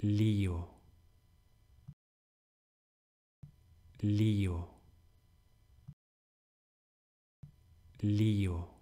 lío lío lío